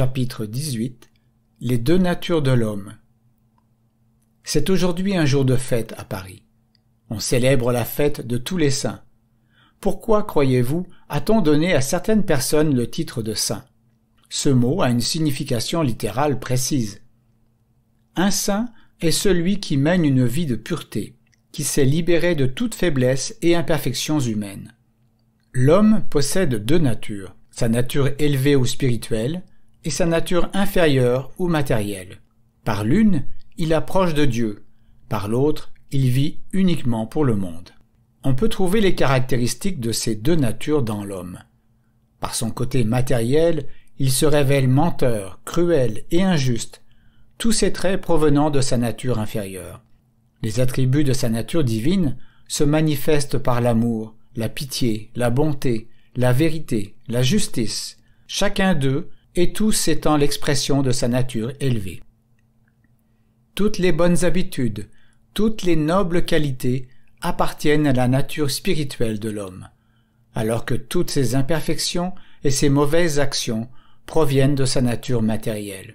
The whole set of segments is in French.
Chapitre 18 Les deux natures de l'homme. C'est aujourd'hui un jour de fête à Paris. On célèbre la fête de tous les saints. Pourquoi, croyez-vous, a-t-on donné à certaines personnes le titre de saint Ce mot a une signification littérale précise. Un saint est celui qui mène une vie de pureté, qui s'est libéré de toute faiblesse et imperfections humaines. L'homme possède deux natures, sa nature élevée ou spirituelle, et sa nature inférieure ou matérielle. Par l'une, il approche de Dieu, par l'autre, il vit uniquement pour le monde. On peut trouver les caractéristiques de ces deux natures dans l'homme. Par son côté matériel, il se révèle menteur, cruel et injuste, tous ces traits provenant de sa nature inférieure. Les attributs de sa nature divine se manifestent par l'amour, la pitié, la bonté, la vérité, la justice. Chacun d'eux et tous étant l'expression de sa nature élevée. Toutes les bonnes habitudes, toutes les nobles qualités appartiennent à la nature spirituelle de l'homme, alors que toutes ses imperfections et ses mauvaises actions proviennent de sa nature matérielle.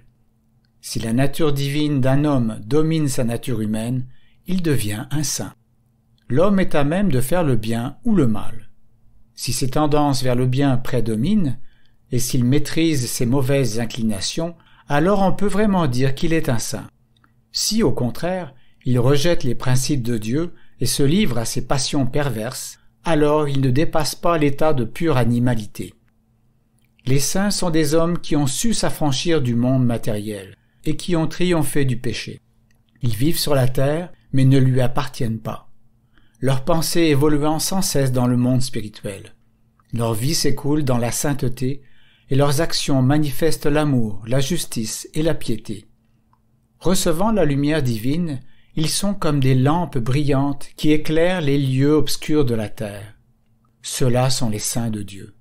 Si la nature divine d'un homme domine sa nature humaine, il devient un saint. L'homme est à même de faire le bien ou le mal. Si ses tendances vers le bien prédominent, et s'il maîtrise ses mauvaises inclinations, alors on peut vraiment dire qu'il est un saint. Si, au contraire, il rejette les principes de Dieu et se livre à ses passions perverses, alors il ne dépasse pas l'état de pure animalité. Les saints sont des hommes qui ont su s'affranchir du monde matériel et qui ont triomphé du péché. Ils vivent sur la terre, mais ne lui appartiennent pas. Leurs pensées évoluent sans cesse dans le monde spirituel. Leur vie s'écoule dans la sainteté et leurs actions manifestent l'amour, la justice et la piété. Recevant la lumière divine, ils sont comme des lampes brillantes qui éclairent les lieux obscurs de la terre. Ceux-là sont les saints de Dieu.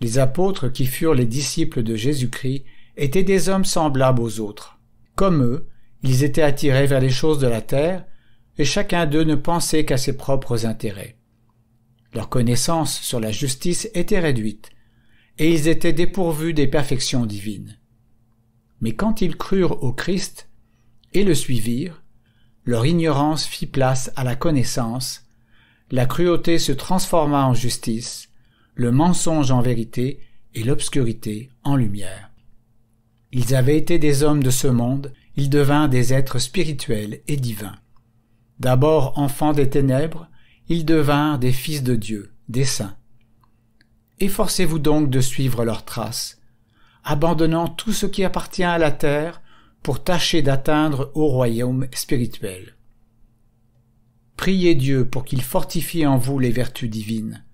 Les apôtres qui furent les disciples de Jésus-Christ étaient des hommes semblables aux autres. Comme eux, ils étaient attirés vers les choses de la terre, et chacun d'eux ne pensait qu'à ses propres intérêts. Leur connaissance sur la justice était réduite, et ils étaient dépourvus des perfections divines. Mais quand ils crurent au Christ et le suivirent, leur ignorance fit place à la connaissance, la cruauté se transforma en justice, le mensonge en vérité et l'obscurité en lumière. Ils avaient été des hommes de ce monde, ils devinrent des êtres spirituels et divins. D'abord enfants des ténèbres, ils devinrent des fils de Dieu, des saints. Efforcez-vous donc de suivre leurs traces, abandonnant tout ce qui appartient à la terre pour tâcher d'atteindre au royaume spirituel. Priez Dieu pour qu'il fortifie en vous les vertus divines,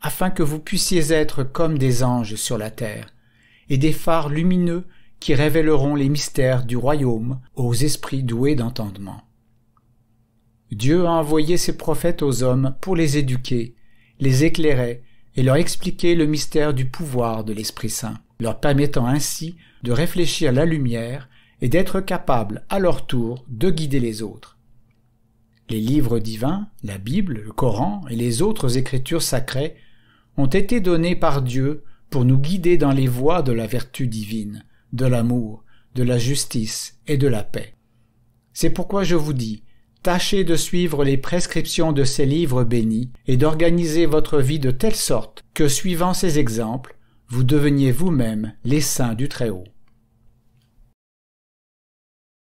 afin que vous puissiez être comme des anges sur la terre, et des phares lumineux qui révéleront les mystères du royaume aux esprits doués d'entendement. Dieu a envoyé ses prophètes aux hommes pour les éduquer, les éclairer et leur expliquer le mystère du pouvoir de l'Esprit Saint, leur permettant ainsi de réfléchir la lumière et d'être capables à leur tour de guider les autres. Les livres divins, la Bible, le Coran et les autres écritures sacrées ont été donnés par Dieu pour nous guider dans les voies de la vertu divine, de l'amour, de la justice et de la paix. C'est pourquoi je vous dis, Tâchez de suivre les prescriptions de ces livres bénis et d'organiser votre vie de telle sorte que, suivant ces exemples, vous deveniez vous-même les saints du Très-Haut.